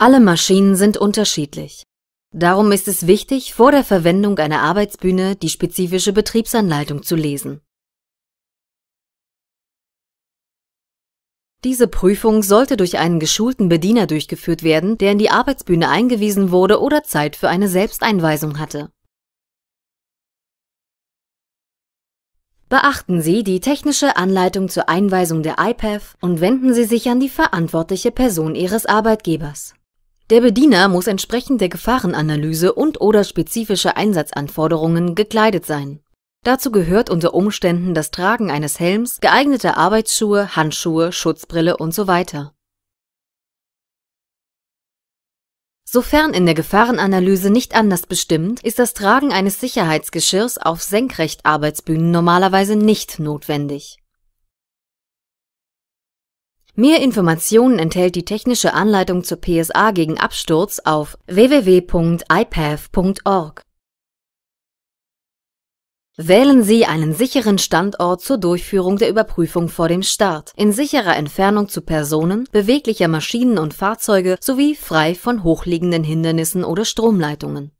Alle Maschinen sind unterschiedlich. Darum ist es wichtig, vor der Verwendung einer Arbeitsbühne die spezifische Betriebsanleitung zu lesen. Diese Prüfung sollte durch einen geschulten Bediener durchgeführt werden, der in die Arbeitsbühne eingewiesen wurde oder Zeit für eine Selbsteinweisung hatte. Beachten Sie die technische Anleitung zur Einweisung der IPEF und wenden Sie sich an die verantwortliche Person Ihres Arbeitgebers. Der Bediener muss entsprechend der Gefahrenanalyse und/oder spezifische Einsatzanforderungen gekleidet sein. Dazu gehört unter Umständen das Tragen eines Helms, geeignete Arbeitsschuhe, Handschuhe, Schutzbrille und so weiter. Sofern in der Gefahrenanalyse nicht anders bestimmt, ist das Tragen eines Sicherheitsgeschirrs auf senkrecht Arbeitsbühnen normalerweise nicht notwendig Mehr Informationen enthält die technische Anleitung zur PSA gegen Absturz auf www.ipath.org. Wählen Sie einen sicheren Standort zur Durchführung der Überprüfung vor dem Start, in sicherer Entfernung zu Personen, beweglicher Maschinen und Fahrzeuge sowie frei von hochliegenden Hindernissen oder Stromleitungen.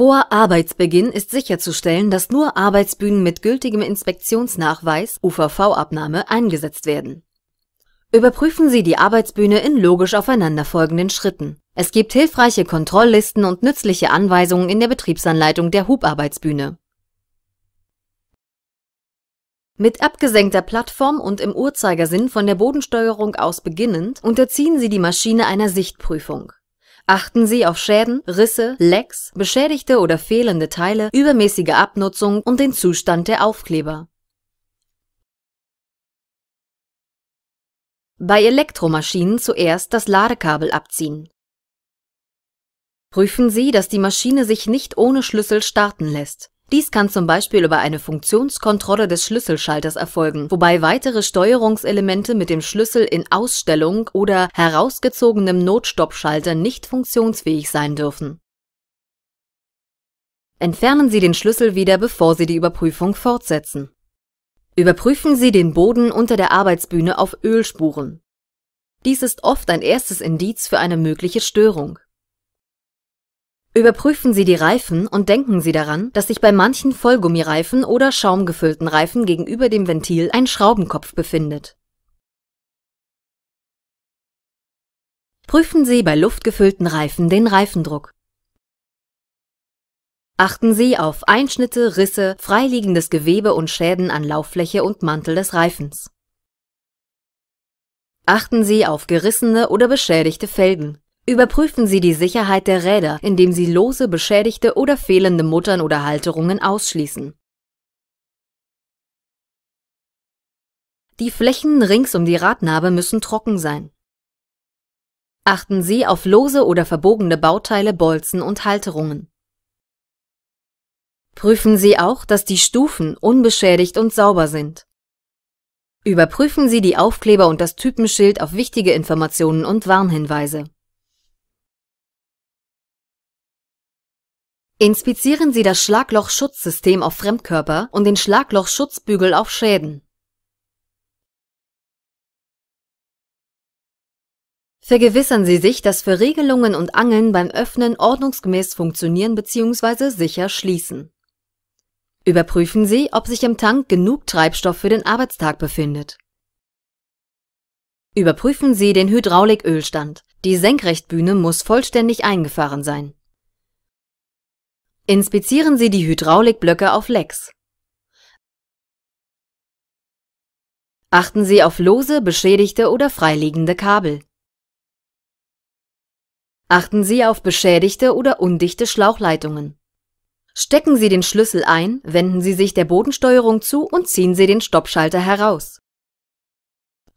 Vor Arbeitsbeginn ist sicherzustellen, dass nur Arbeitsbühnen mit gültigem Inspektionsnachweis UVV-Abnahme eingesetzt werden. Überprüfen Sie die Arbeitsbühne in logisch aufeinanderfolgenden Schritten. Es gibt hilfreiche Kontrolllisten und nützliche Anweisungen in der Betriebsanleitung der Hubarbeitsbühne. Mit abgesenkter Plattform und im Uhrzeigersinn von der Bodensteuerung aus beginnend unterziehen Sie die Maschine einer Sichtprüfung. Achten Sie auf Schäden, Risse, Lecks, beschädigte oder fehlende Teile, übermäßige Abnutzung und den Zustand der Aufkleber. Bei Elektromaschinen zuerst das Ladekabel abziehen. Prüfen Sie, dass die Maschine sich nicht ohne Schlüssel starten lässt. Dies kann zum Beispiel über eine Funktionskontrolle des Schlüsselschalters erfolgen, wobei weitere Steuerungselemente mit dem Schlüssel in Ausstellung oder herausgezogenem Notstoppschalter nicht funktionsfähig sein dürfen. Entfernen Sie den Schlüssel wieder, bevor Sie die Überprüfung fortsetzen. Überprüfen Sie den Boden unter der Arbeitsbühne auf Ölspuren. Dies ist oft ein erstes Indiz für eine mögliche Störung. Überprüfen Sie die Reifen und denken Sie daran, dass sich bei manchen Vollgummireifen oder schaumgefüllten Reifen gegenüber dem Ventil ein Schraubenkopf befindet. Prüfen Sie bei luftgefüllten Reifen den Reifendruck. Achten Sie auf Einschnitte, Risse, freiliegendes Gewebe und Schäden an Lauffläche und Mantel des Reifens. Achten Sie auf gerissene oder beschädigte Felgen. Überprüfen Sie die Sicherheit der Räder, indem Sie lose, beschädigte oder fehlende Muttern oder Halterungen ausschließen. Die Flächen rings um die Radnabe müssen trocken sein. Achten Sie auf lose oder verbogene Bauteile, Bolzen und Halterungen. Prüfen Sie auch, dass die Stufen unbeschädigt und sauber sind. Überprüfen Sie die Aufkleber und das Typenschild auf wichtige Informationen und Warnhinweise. Inspizieren Sie das Schlaglochschutzsystem auf Fremdkörper und den Schlaglochschutzbügel auf Schäden. Vergewissern Sie sich, dass Verriegelungen und Angeln beim Öffnen ordnungsgemäß funktionieren bzw. sicher schließen. Überprüfen Sie, ob sich im Tank genug Treibstoff für den Arbeitstag befindet. Überprüfen Sie den Hydraulikölstand. Die Senkrechtbühne muss vollständig eingefahren sein. Inspizieren Sie die Hydraulikblöcke auf Lecks. Achten Sie auf lose, beschädigte oder freiliegende Kabel. Achten Sie auf beschädigte oder undichte Schlauchleitungen. Stecken Sie den Schlüssel ein, wenden Sie sich der Bodensteuerung zu und ziehen Sie den Stoppschalter heraus.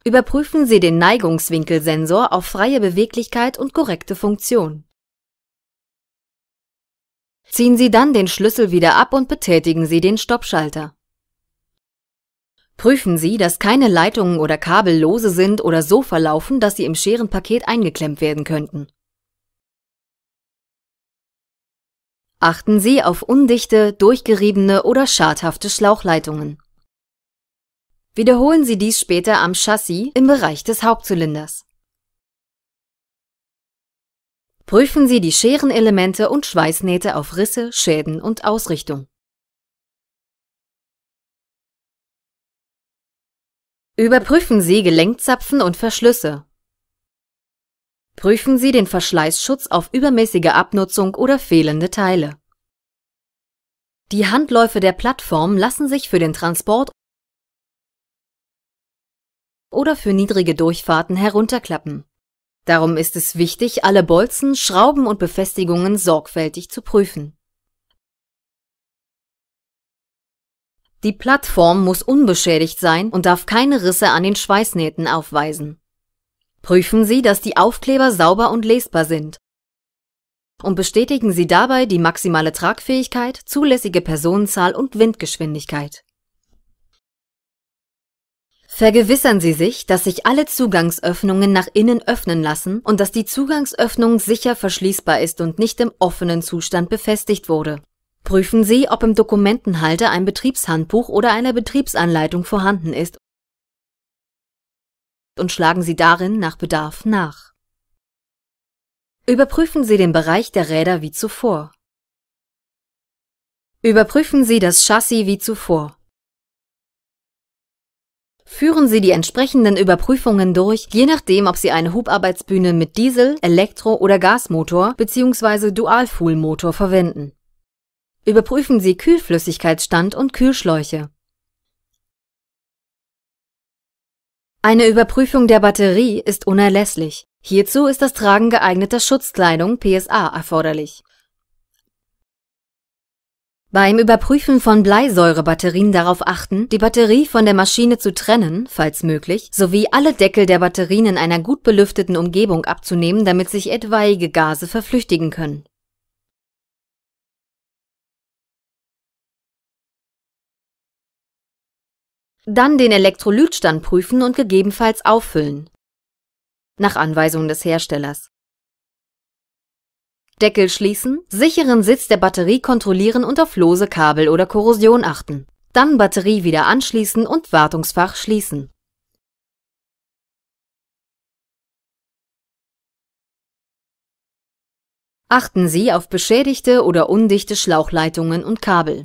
Überprüfen Sie den Neigungswinkelsensor auf freie Beweglichkeit und korrekte Funktion. Ziehen Sie dann den Schlüssel wieder ab und betätigen Sie den Stoppschalter. Prüfen Sie, dass keine Leitungen oder Kabel lose sind oder so verlaufen, dass sie im Scherenpaket eingeklemmt werden könnten. Achten Sie auf undichte, durchgeriebene oder schadhafte Schlauchleitungen. Wiederholen Sie dies später am Chassis im Bereich des Hauptzylinders. Prüfen Sie die Scherenelemente und Schweißnähte auf Risse, Schäden und Ausrichtung. Überprüfen Sie Gelenkzapfen und Verschlüsse. Prüfen Sie den Verschleißschutz auf übermäßige Abnutzung oder fehlende Teile. Die Handläufe der Plattform lassen sich für den Transport oder für niedrige Durchfahrten herunterklappen. Darum ist es wichtig, alle Bolzen, Schrauben und Befestigungen sorgfältig zu prüfen. Die Plattform muss unbeschädigt sein und darf keine Risse an den Schweißnähten aufweisen. Prüfen Sie, dass die Aufkleber sauber und lesbar sind und bestätigen Sie dabei die maximale Tragfähigkeit, zulässige Personenzahl und Windgeschwindigkeit. Vergewissern Sie sich, dass sich alle Zugangsöffnungen nach innen öffnen lassen und dass die Zugangsöffnung sicher verschließbar ist und nicht im offenen Zustand befestigt wurde. Prüfen Sie, ob im Dokumentenhalter ein Betriebshandbuch oder eine Betriebsanleitung vorhanden ist und schlagen Sie darin nach Bedarf nach. Überprüfen Sie den Bereich der Räder wie zuvor. Überprüfen Sie das Chassis wie zuvor. Führen Sie die entsprechenden Überprüfungen durch, je nachdem, ob Sie eine Hubarbeitsbühne mit Diesel, Elektro- oder Gasmotor bzw. Dualfuelmotor verwenden. Überprüfen Sie Kühlflüssigkeitsstand und Kühlschläuche. Eine Überprüfung der Batterie ist unerlässlich. Hierzu ist das Tragen geeigneter Schutzkleidung PSA erforderlich beim Überprüfen von Bleisäurebatterien darauf achten, die Batterie von der Maschine zu trennen, falls möglich, sowie alle Deckel der Batterien in einer gut belüfteten Umgebung abzunehmen, damit sich etwaige Gase verflüchtigen können. Dann den Elektrolytstand prüfen und gegebenenfalls auffüllen. Nach Anweisung des Herstellers. Deckel schließen, sicheren Sitz der Batterie kontrollieren und auf lose Kabel oder Korrosion achten. Dann Batterie wieder anschließen und Wartungsfach schließen. Achten Sie auf beschädigte oder undichte Schlauchleitungen und Kabel.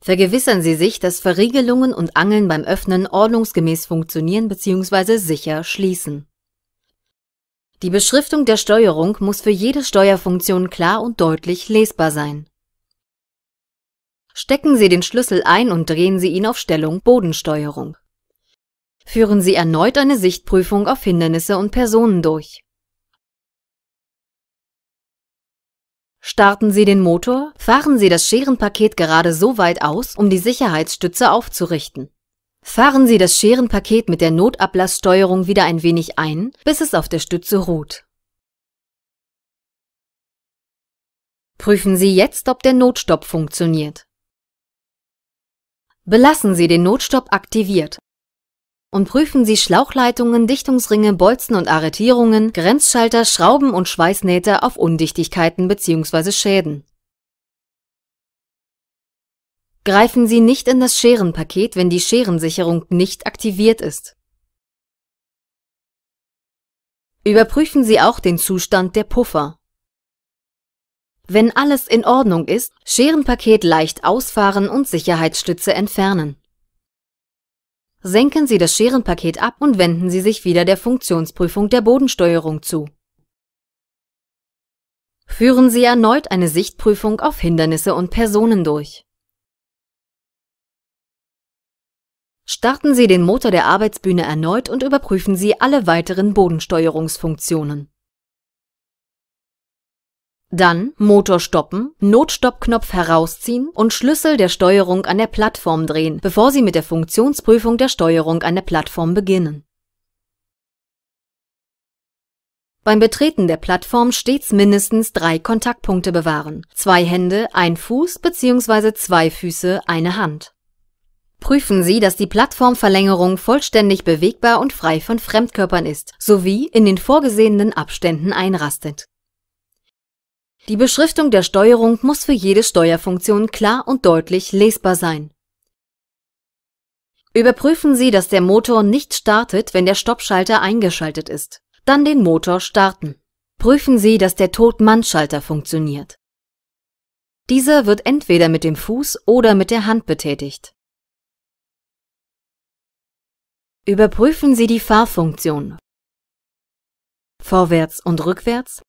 Vergewissern Sie sich, dass Verriegelungen und Angeln beim Öffnen ordnungsgemäß funktionieren bzw. sicher schließen. Die Beschriftung der Steuerung muss für jede Steuerfunktion klar und deutlich lesbar sein. Stecken Sie den Schlüssel ein und drehen Sie ihn auf Stellung Bodensteuerung. Führen Sie erneut eine Sichtprüfung auf Hindernisse und Personen durch. Starten Sie den Motor, fahren Sie das Scherenpaket gerade so weit aus, um die Sicherheitsstütze aufzurichten. Fahren Sie das Scherenpaket mit der Notablasssteuerung wieder ein wenig ein, bis es auf der Stütze ruht. Prüfen Sie jetzt, ob der Notstopp funktioniert. Belassen Sie den Notstopp aktiviert und prüfen Sie Schlauchleitungen, Dichtungsringe, Bolzen und Arretierungen, Grenzschalter, Schrauben und Schweißnähte auf Undichtigkeiten bzw. Schäden. Greifen Sie nicht in das Scherenpaket, wenn die Scherensicherung nicht aktiviert ist. Überprüfen Sie auch den Zustand der Puffer. Wenn alles in Ordnung ist, Scherenpaket leicht ausfahren und Sicherheitsstütze entfernen. Senken Sie das Scherenpaket ab und wenden Sie sich wieder der Funktionsprüfung der Bodensteuerung zu. Führen Sie erneut eine Sichtprüfung auf Hindernisse und Personen durch. Starten Sie den Motor der Arbeitsbühne erneut und überprüfen Sie alle weiteren Bodensteuerungsfunktionen. Dann Motor stoppen, Notstoppknopf herausziehen und Schlüssel der Steuerung an der Plattform drehen, bevor Sie mit der Funktionsprüfung der Steuerung an der Plattform beginnen. Beim Betreten der Plattform stets mindestens drei Kontaktpunkte bewahren. Zwei Hände, ein Fuß bzw. zwei Füße, eine Hand. Prüfen Sie, dass die Plattformverlängerung vollständig bewegbar und frei von Fremdkörpern ist, sowie in den vorgesehenen Abständen einrastet. Die Beschriftung der Steuerung muss für jede Steuerfunktion klar und deutlich lesbar sein. Überprüfen Sie, dass der Motor nicht startet, wenn der Stoppschalter eingeschaltet ist. Dann den Motor starten. Prüfen Sie, dass der Tod-Mann-Schalter funktioniert. Dieser wird entweder mit dem Fuß oder mit der Hand betätigt. Überprüfen Sie die Fahrfunktion. Vorwärts und rückwärts.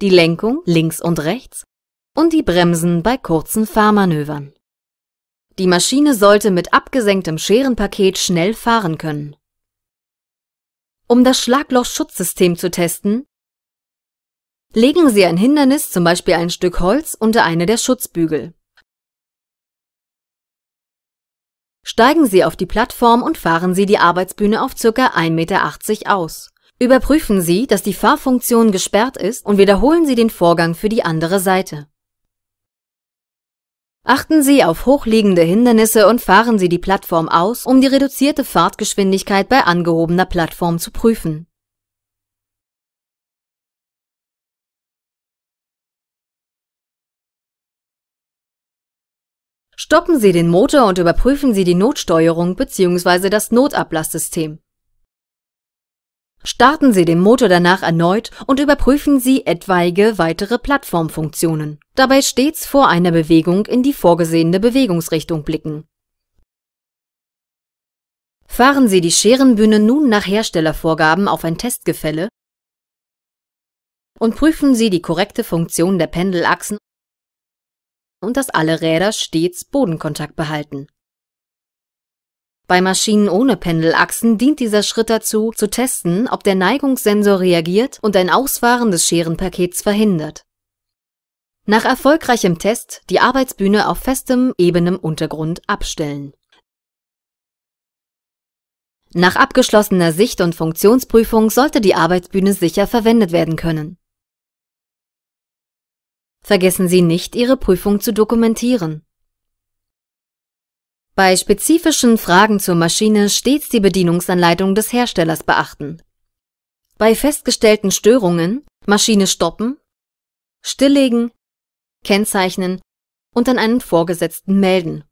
Die Lenkung links und rechts und die Bremsen bei kurzen Fahrmanövern. Die Maschine sollte mit abgesenktem Scherenpaket schnell fahren können. Um das Schlaglochschutzsystem zu testen, legen Sie ein Hindernis, zum Beispiel ein Stück Holz, unter eine der Schutzbügel. Steigen Sie auf die Plattform und fahren Sie die Arbeitsbühne auf ca. 1,80 Meter aus. Überprüfen Sie, dass die Fahrfunktion gesperrt ist und wiederholen Sie den Vorgang für die andere Seite. Achten Sie auf hochliegende Hindernisse und fahren Sie die Plattform aus, um die reduzierte Fahrtgeschwindigkeit bei angehobener Plattform zu prüfen Stoppen Sie den Motor und überprüfen Sie die Notsteuerung bzw. das Notablasssystem. Starten Sie den Motor danach erneut und überprüfen Sie etwaige weitere Plattformfunktionen. Dabei stets vor einer Bewegung in die vorgesehene Bewegungsrichtung blicken. Fahren Sie die Scherenbühne nun nach Herstellervorgaben auf ein Testgefälle und prüfen Sie die korrekte Funktion der Pendelachsen und dass alle Räder stets Bodenkontakt behalten. Bei Maschinen ohne Pendelachsen dient dieser Schritt dazu, zu testen, ob der Neigungssensor reagiert und ein Ausfahren des Scherenpakets verhindert. Nach erfolgreichem Test die Arbeitsbühne auf festem, ebenem Untergrund abstellen. Nach abgeschlossener Sicht- und Funktionsprüfung sollte die Arbeitsbühne sicher verwendet werden können Vergessen Sie nicht, Ihre Prüfung zu dokumentieren. Bei spezifischen Fragen zur Maschine stets die Bedienungsanleitung des Herstellers beachten. Bei festgestellten Störungen Maschine stoppen, stilllegen, kennzeichnen und an einen Vorgesetzten melden.